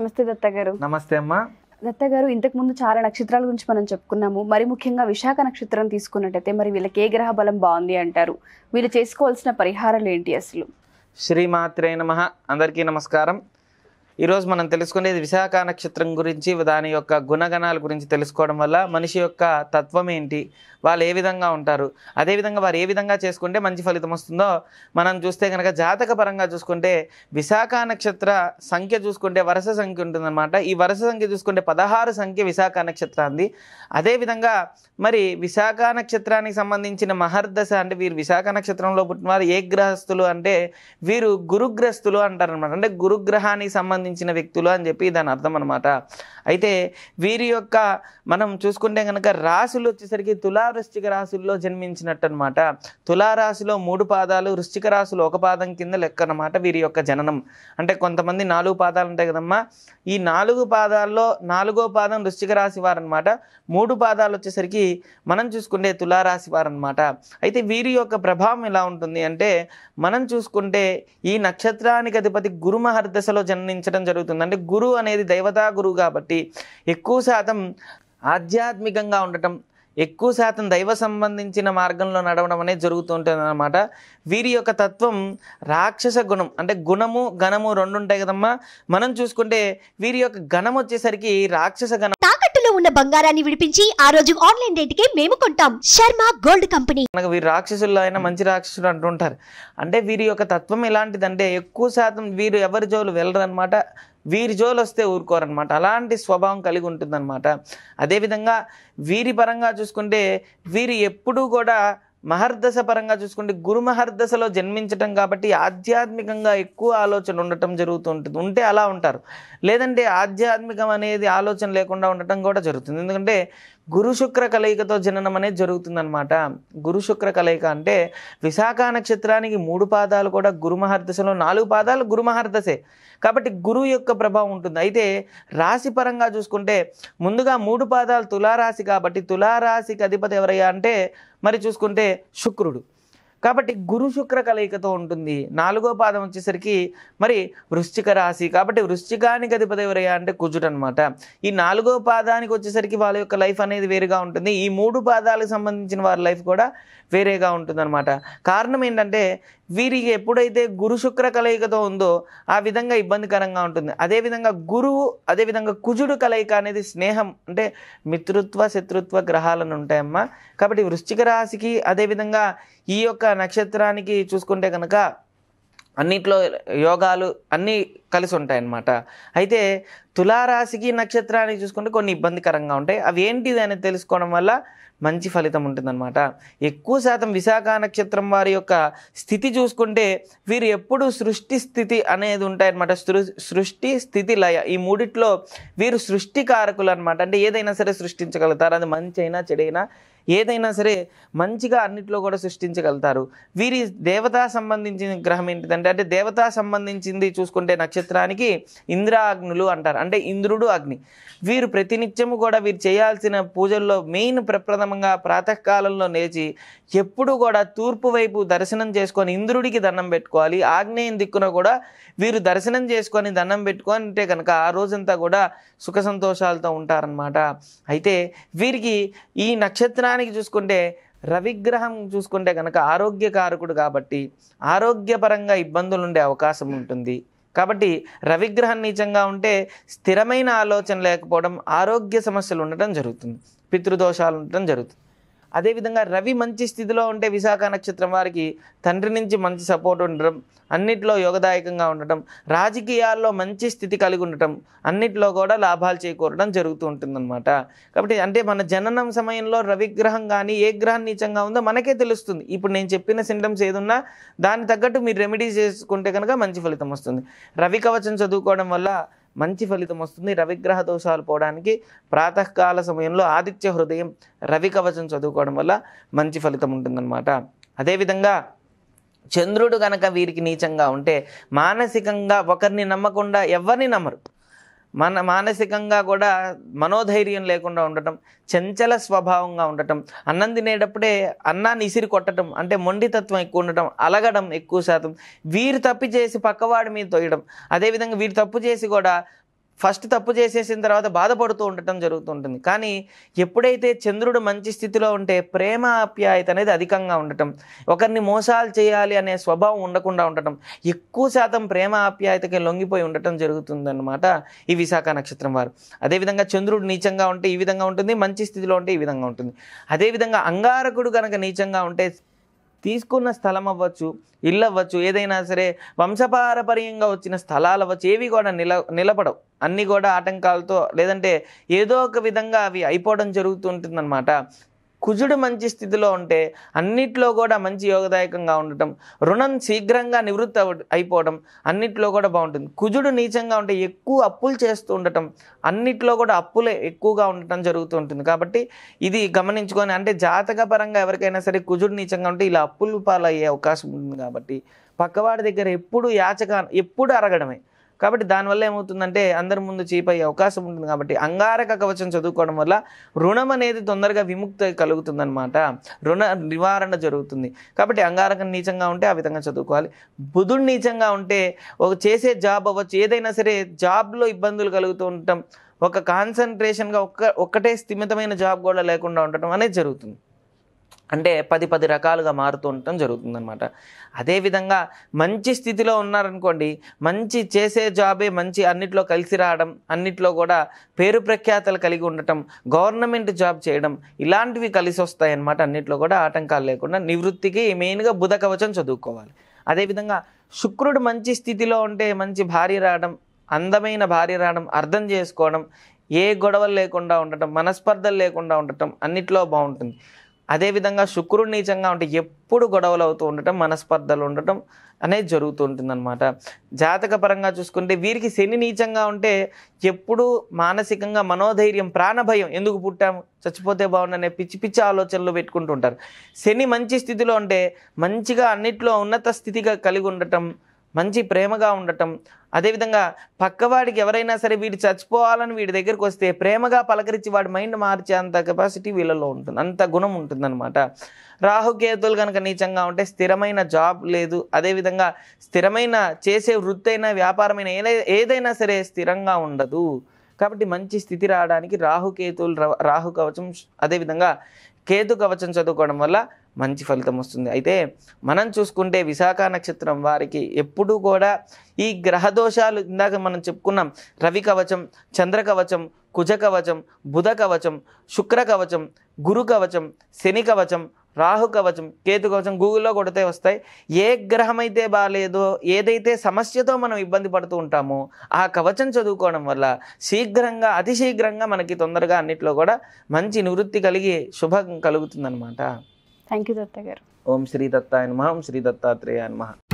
నమస్తే దత్త గారు నమస్తే అమ్మా దత్త గారు ఇంతకు ముందు చాలా నక్షత్రాల గురించి మనం చెప్పుకున్నాము మరి ముఖ్యంగా విశాఖ నక్షత్రం తీసుకున్నట్టయితే మరి వీళ్ళకి ఏ గ్రహ బలం బాగుంది అంటారు వీళ్ళు చేసుకోవాల్సిన పరిహారాలు ఏంటి అసలు శ్రీమాత్రే నమ అందరికీ నమస్కారం ఈరోజు మనం తెలుసుకునేది విశాఖ నక్షత్రం గురించి దాని యొక్క గుణగణాల గురించి తెలుసుకోవడం వల్ల మనిషి యొక్క తత్వం ఏంటి వాళ్ళు ఏ విధంగా ఉంటారు అదేవిధంగా వారు ఏ విధంగా చేసుకుంటే మంచి ఫలితం వస్తుందో మనం చూస్తే కనుక జాతక పరంగా చూసుకుంటే విశాఖ నక్షత్ర సంఖ్య చూసుకుంటే వరుస సంఖ్య ఉంటుందన్నమాట ఈ వరుస సంఖ్య చూసుకుంటే పదహారు సంఖ్య విశాఖ అంది అదేవిధంగా మరి విశాఖ నక్షత్రానికి సంబంధించిన మహర్దశ అంటే వీరు విశాఖ నక్షత్రంలో వారు ఏ గ్రహస్థులు అంటే వీరు గురుగ్రస్తులు అంటారనమాట అంటే గురుగ్రహానికి సంబంధించి సంబంధించిన వ్యక్తులు అని చెప్పి దాని అర్థం అనమాట అయితే వీరి యొక్క మనం చూసుకుంటే కనుక రాశులు వచ్చేసరికి తులావృశ్చిక రాశుల్లో జన్మించినట్టు అనమాట తులారాశిలో మూడు పాదాలు వృశ్చిక రాశులు ఒక పాదం కింద లెక్క అనమాట వీరి యొక్క జననం అంటే కొంతమంది నాలుగు పాదాలు ఉంటాయి కదమ్మా ఈ నాలుగు పాదాల్లో నాలుగో పాదం వృశ్చిక రాశి వారనమాట మూడు పాదాలు వచ్చేసరికి మనం చూసుకుంటే తులారాశి వారనమాట అయితే వీరి యొక్క ప్రభావం ఎలా ఉంటుంది అంటే మనం చూసుకుంటే ఈ నక్షత్రానికి అధిపతి గురుమహర్ దశలో జన్మించడం జరుగుతుంది అంటే గురువు అనేది దైవతా గురువు కాబట్టి ఎక్కువ శాతం ఆధ్యాత్మికంగా ఉండటం ఎక్కువ శాతం దైవ సంబంధించిన మార్గంలో నడవడం అనేది జరుగుతుంటుంది అనమాట వీరి యొక్క తత్వం రాక్షస గుణం అంటే గుణము ఘనము రెండు ఉంటాయి కదమ్మా మనం చూసుకుంటే వీరి యొక్క గణం వచ్చేసరికి రాక్షస గణం తాకట్టులో ఉన్న బంగారాన్ని విడిపించి ఆ రోజు ఆన్లైన్ రేటుకే మేము కొంటాం శర్మ గోల్డ్ కంపెనీ మనకు వీరు రాక్షసుల్లో అయినా మంచి రాక్షసులు అంటుంటారు అంటే వీరి యొక్క తత్వం ఎలాంటిదంటే ఎక్కువ శాతం వీరు ఎవరి జోలు వెళ్ళరు అనమాట వీరి జోలు వస్తే ఊరుకోరనమాట అలాంటి స్వభావం కలిగి ఉంటుందన్నమాట అదేవిధంగా వీరి పరంగా చూసుకుంటే వీరు ఎప్పుడూ కూడా మహర్దశ పరంగా చూసుకుంటే గురు మహర్దశలో జన్మించటం కాబట్టి ఆధ్యాత్మికంగా ఎక్కువ ఆలోచన ఉండటం జరుగుతూ ఉంటుంది ఉంటే అలా ఉంటారు లేదంటే ఆధ్యాత్మికం అనేది ఆలోచన లేకుండా ఉండటం కూడా జరుగుతుంది ఎందుకంటే గురు శుక్ర కలయికతో జననం అనేది జరుగుతుందనమాట గురు శుక్ర కలయిక అంటే విశాఖ నక్షత్రానికి మూడు పాదాలు కూడా గురు మహర్దశలో నాలుగు పాదాలు గురు మహర్దశే కాబట్టి గురువు యొక్క ప్రభావం ఉంటుంది అయితే రాశి పరంగా చూసుకుంటే ముందుగా మూడు పాదాలు తులారాశి కాబట్టి తులారాశికి అధిపతి ఎవరయ్యా అంటే మరి చూసుకుంటే అంటే శుక్రుడు కాబట్టి గురు శుక్ర కలయికతో ఉంటుంది నాలుగో పాదం వచ్చేసరికి మరి వృశ్చిక రాశి కాబట్టి వృశ్చికానికి అధిపతి ఎవరయ్యా అంటే కుజుడు అనమాట ఈ నాలుగో పాదానికి వచ్చేసరికి వాళ్ళ యొక్క లైఫ్ అనేది వేరుగా ఉంటుంది ఈ మూడు పాదాలకు సంబంధించిన వారి లైఫ్ కూడా వేరేగా ఉంటుందన్నమాట కారణం ఏంటంటే వీరికి ఎప్పుడైతే గురు శుక్ర కలయికతో ఉందో ఆ విధంగా ఇబ్బందికరంగా ఉంటుంది అదేవిధంగా గురువు అదేవిధంగా కుజుడు కలయిక అనేది స్నేహం అంటే మిత్రుత్వ శత్రుత్వ గ్రహాలను ఉంటాయమ్మా కాబట్టి వృశ్చిక రాశికి అదేవిధంగా ఈ యొక్క నక్షత్రానికి చూసుకుంటే కనుక అన్నిట్లో యోగాలు అన్నీ కలిసి ఉంటాయన్నమాట అయితే తులారాశికి నక్షత్రానికి చూసుకుంటే కొన్ని ఇబ్బందికరంగా ఉంటాయి అవి ఏంటిది అని తెలుసుకోవడం వల్ల మంచి ఫలితం ఉంటుందన్నమాట ఎక్కువ శాతం విశాఖ నక్షత్రం వారి యొక్క స్థితి చూసుకుంటే వీరు ఎప్పుడు సృష్టి స్థితి అనేది ఉంటాయన్నమాట సృష్టి స్థితి లయ ఈ మూడిట్లో వీరు సృష్టికారకులు అనమాట అంటే ఏదైనా సరే సృష్టించగలుగుతారు అది మంచి అయినా చెడైనా ఏదైనా సరే మంచిగా అన్నిట్లో కూడా సృష్టించగలుగుతారు వీరి దేవతా సంబంధించిన గ్రహం ఏంటిదంటే అంటే దేవతా సంబంధించింది చూసుకుంటే నక్షత్రానికి ఇంద్రాగ్నులు అంటారు అంటే ఇంద్రుడు అగ్ని వీరు ప్రతినిత్యము కూడా వీరు చేయాల్సిన పూజల్లో మెయిన్ ప్రప్రథమంగా ప్రాతకాలంలో లేచి ఎప్పుడు కూడా తూర్పు వైపు దర్శనం చేసుకొని ఇంద్రుడికి దండం పెట్టుకోవాలి ఆగ్నేయం దిక్కున కూడా వీరు దర్శనం చేసుకొని దండం పెట్టుకొని అంటే కనుక ఆ రోజంతా కూడా సుఖ సంతోషాలతో ఉంటారనమాట అయితే వీరికి ఈ నక్షత్రాన్ని నిజానికి చూసుకుంటే రవిగ్రహం చూసుకుంటే కనుక ఆరోగ్యకారకుడు కాబట్టి ఆరోగ్యపరంగా ఇబ్బందులు ఉండే అవకాశం ఉంటుంది కాబట్టి రవిగ్రహం నీచంగా ఉంటే స్థిరమైన ఆలోచన లేకపోవడం ఆరోగ్య సమస్యలు ఉండటం జరుగుతుంది పితృదోషాలు ఉండటం జరుగుతుంది అదేవిధంగా రవి మంచి స్థితిలో ఉంటే విశాఖ నక్షత్రం వారికి తండ్రి నుంచి మంచి సపోర్ట్ ఉండటం అన్నిట్లో యోగదాయకంగా ఉండటం రాజకీయాల్లో మంచి స్థితి కలిగి ఉండటం అన్నిట్లో కూడా లాభాలు చేకూరడం జరుగుతూ ఉంటుందన్నమాట కాబట్టి అంటే మన జననం సమయంలో రవిగ్రహం కానీ ఏ గ్రహం నీచంగా ఉందో మనకే తెలుస్తుంది ఇప్పుడు నేను చెప్పిన సిండమ్స్ ఏదున్నా దాన్ని తగ్గట్టు మీరు రెమెడీస్ చేసుకుంటే కనుక మంచి ఫలితం వస్తుంది రవి కవచం చదువుకోవడం వల్ల మంచి ఫలితం వస్తుంది రవిగ్రహ దోషాలు పోవడానికి ప్రాతకాల సమయంలో ఆదిత్య హృదయం రవి కవచం చదువుకోవడం వల్ల మంచి ఫలితం ఉంటుందన్నమాట అదేవిధంగా చంద్రుడు గనక వీరికి నీచంగా ఉంటే మానసికంగా ఒకరిని నమ్మకుండా ఎవరిని నమ్మరు మన మానసికంగా కూడా మనోధైర్యం లేకుండా ఉండటం చంచల స్వభావంగా ఉండటం అన్నం తినేటప్పుడే అన్నాన్ని ఇసిరి కొట్టడం అంటే మొండితత్వం ఎక్కువ ఉండటం అలగడం ఎక్కువ శాతం వీరు తప్పు చేసి పక్కవాడి మీద తొయ్యడం అదేవిధంగా వీరు తప్పు చేసి కూడా ఫస్ట్ తప్పు చేసేసిన తర్వాత బాధపడుతూ ఉండటం జరుగుతుంటుంది కానీ ఎప్పుడైతే చంద్రుడు మంచి స్థితిలో ఉంటే ప్రేమ ఆప్యాయత అనేది అధికంగా ఉండటం ఒకరిని మోసాలు చేయాలి అనే స్వభావం ఉండకుండా ఉండటం ఎక్కువ శాతం ప్రేమ ఆప్యాయతకి లొంగిపోయి ఉండటం జరుగుతుందన్నమాట ఈ విశాఖ నక్షత్రం వారు అదేవిధంగా చంద్రుడు నీచంగా ఉంటే ఈ విధంగా ఉంటుంది మంచి స్థితిలో ఉంటే ఈ విధంగా ఉంటుంది అదేవిధంగా అంగారకుడు కనుక నీచంగా ఉంటే తీసుకున్న స్థలం అవ్వచ్చు ఇల్లు అవ్వచ్చు ఏదైనా సరే వంశపారపర్యంగా వచ్చిన స్థలాలు అవ్వచ్చు ఏవి కూడా నిల నిలబడవు అన్నీ కూడా ఆటంకాలతో లేదంటే ఏదో ఒక విధంగా అవి అయిపోవడం జరుగుతుంటుందన్నమాట కుజుడు మంచి స్థితిలో ఉంటే అన్నిట్లో కూడా మంచి యోగదాయకంగా ఉండటం రుణం శీఘ్రంగా నివృత్తి అయిపోవడం అన్నిట్లో కూడా బాగుంటుంది కుజుడు నీచంగా ఉంటే ఎక్కువ అప్పులు చేస్తూ ఉండటం అన్నిట్లో కూడా అప్పులే ఎక్కువగా ఉండటం జరుగుతూ ఉంటుంది కాబట్టి ఇది గమనించుకొని అంటే జాతక పరంగా ఎవరికైనా సరే కుజుడు నీచంగా ఉంటే ఇలా అప్పులు పాలయ్యే అవకాశం ఉంటుంది కాబట్టి పక్కవాడి దగ్గర ఎప్పుడు యాచక ఎప్పుడు అరగడమే కాబట్టి దానివల్ల ఏమవుతుందంటే అందరి ముందు చీప్ అయ్యే అవకాశం ఉంటుంది కాబట్టి అంగారక కవచం చదువుకోవడం వల్ల రుణం అనేది తొందరగా విముక్తి కలుగుతుందనమాట రుణ నివారణ జరుగుతుంది కాబట్టి అంగారకం నీచంగా ఉంటే ఆ విధంగా చదువుకోవాలి బుధుడు నీచంగా ఉంటే ఒక చేసే జాబ్ అవ్వచ్చు ఏదైనా సరే జాబ్లో ఇబ్బందులు కలుగుతూ ఉండటం ఒక కాన్సన్ట్రేషన్గా ఒక్క ఒక్కటే స్థిమితమైన జాబ్ కూడా లేకుండా ఉండటం అనేది జరుగుతుంది అంటే పది పది రకాలుగా మారుతూ ఉండటం జరుగుతుందనమాట అదేవిధంగా మంచి స్థితిలో ఉన్నారనుకోండి మంచి చేసే జాబే మంచి అన్నిట్లో కలిసి రావడం అన్నిట్లో కూడా పేరు ప్రఖ్యాతలు కలిగి ఉండటం గవర్నమెంట్ జాబ్ చేయడం ఇలాంటివి కలిసి వస్తాయన్నమాట అన్నిట్లో కూడా ఆటంకాలు లేకుండా నివృత్తికి మెయిన్గా కవచం చదువుకోవాలి అదేవిధంగా శుక్రుడు మంచి స్థితిలో ఉంటే మంచి భార్య రావడం అందమైన భార్య రావడం అర్థం చేసుకోవడం ఏ గొడవలు లేకుండా ఉండటం మనస్పర్ధలు లేకుండా ఉండటం అన్నిట్లో బాగుంటుంది అదేవిధంగా శుక్రుడు నీచంగా ఉంటే ఎప్పుడు గొడవలు అవుతూ ఉండటం మనస్పర్ధలు ఉండటం అనేది జరుగుతూ ఉంటుందన్నమాట జాతక పరంగా చూసుకుంటే వీరికి శని నీచంగా ఉంటే ఎప్పుడు మానసికంగా మనోధైర్యం ప్రాణభయం ఎందుకు పుట్టాము చచ్చిపోతే బాగుండనే పిచ్చి పిచ్చి ఆలోచనలు పెట్టుకుంటూ ఉంటారు శని మంచి స్థితిలో ఉంటే మంచిగా అన్నిట్లో ఉన్నత స్థితిగా కలిగి ఉండటం మంచి ప్రేమగా ఉండటం అదేవిధంగా పక్కవాడికి ఎవరైనా సరే వీడు చచ్చిపోవాలని వీడి దగ్గరికి వస్తే ప్రేమగా పలకరించి వాడి మైండ్ మార్చే అంత కెపాసిటీ వీళ్ళలో ఉంటుంది అంత గుణం ఉంటుందన్నమాట రాహుకేతులు కనుక నీచంగా ఉంటే స్థిరమైన జాబ్ లేదు అదేవిధంగా స్థిరమైన చేసే వృత్తి అయినా వ్యాపారమైన ఏదైనా సరే స్థిరంగా ఉండదు కాబట్టి మంచి స్థితి రావడానికి రాహుకేతులు రాహు కవచం అదేవిధంగా కేతు కవచం చదువుకోవడం వల్ల మంచి ఫలితం వస్తుంది అయితే మనం చూసుకుంటే విశాఖ నక్షత్రం వారికి ఎప్పుడూ కూడా ఈ గ్రహదోషాలు ఇందాక మనం చెప్పుకున్నాం రవి కవచం చంద్ర కవచం కుజ కవచం బుధ కవచం శుక్ర కవచం గురు కవచం శని కవచం రాహు కవచం కేతు కవచం గూగుల్లో కొడితే వస్తాయి ఏ గ్రహం అయితే బాగాలేదో ఏదైతే సమస్యతో మనం ఇబ్బంది పడుతూ ఉంటామో ఆ కవచం చదువుకోవడం వల్ల శీఘ్రంగా అతి శీఘ్రంగా మనకి తొందరగా అన్నిట్లో కూడా మంచి నివృత్తి కలిగి శుభం కలుగుతుందన్నమాట థ్యాంక్ యూ దత్త గారు ఓం శ్రీ దత్తాయ నమ ఓం శ్రీ దత్తాత్రేయ నమ